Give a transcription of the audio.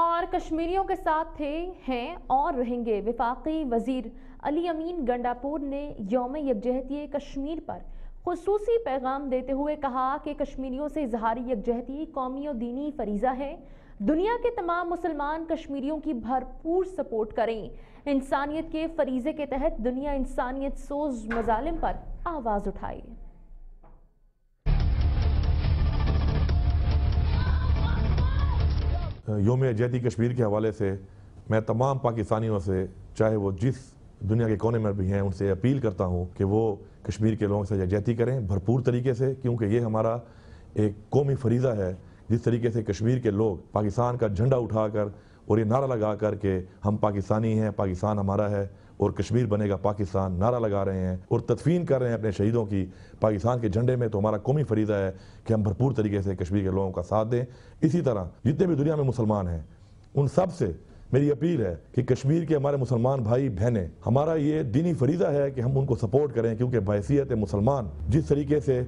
اور کشمیریوں کے ساتھ تھے ہیں اور رہیں گے وفاقی وزیر علی امین گنڈاپور نے یوم یکجہتی کشمیر پر خصوصی پیغام دیتے ہوئے کہا کہ کشمیریوں سے اظہاری یکجہتی قومی و دینی فریضہ ہے دنیا کے تمام مسلمان کشمیریوں کی بھرپور سپورٹ کریں انسانیت کے فریضے کے تحت دنیا انسانیت سوز مظالم پر آواز اٹھائے یوم اجیتی کشمیر کے حوالے سے میں تمام پاکستانیوں سے چاہے وہ جس دنیا کے کونے میں بھی ہیں ان سے اپیل کرتا ہوں کہ وہ کشمیر کے لوگوں سے اجیتی کریں بھرپور طریقے سے کیونکہ یہ ہمارا ایک قومی فریضہ ہے جس طریقے سے کشمیر کے لوگ پاکستان کا جھنڈا اٹھا کر اور یہ نعرہ لگا کر کہ ہم پاکستانی ہیں پاکستان ہمارا ہے اور کشمیر بنے گا پاکستان نعرہ لگا رہے ہیں اور تدفین کر رہے ہیں اپنے شہیدوں کی پاکستان کے جھنڈے میں تو ہمارا قومی فریضہ ہے کہ ہم بھرپور طریقے سے کشمیر کے لوگوں کا ساتھ دیں اسی طرح جتنے بھی دنیا میں مسلمان ہیں ان سب سے میری اپیل ہے کہ کشمیر کے ہمارے مسلمان بھائی بہنیں ہمارا یہ دینی فریضہ ہے کہ ہم ان کو سپورٹ کریں کیونکہ بحیثیت مسلمان جس طریقے سے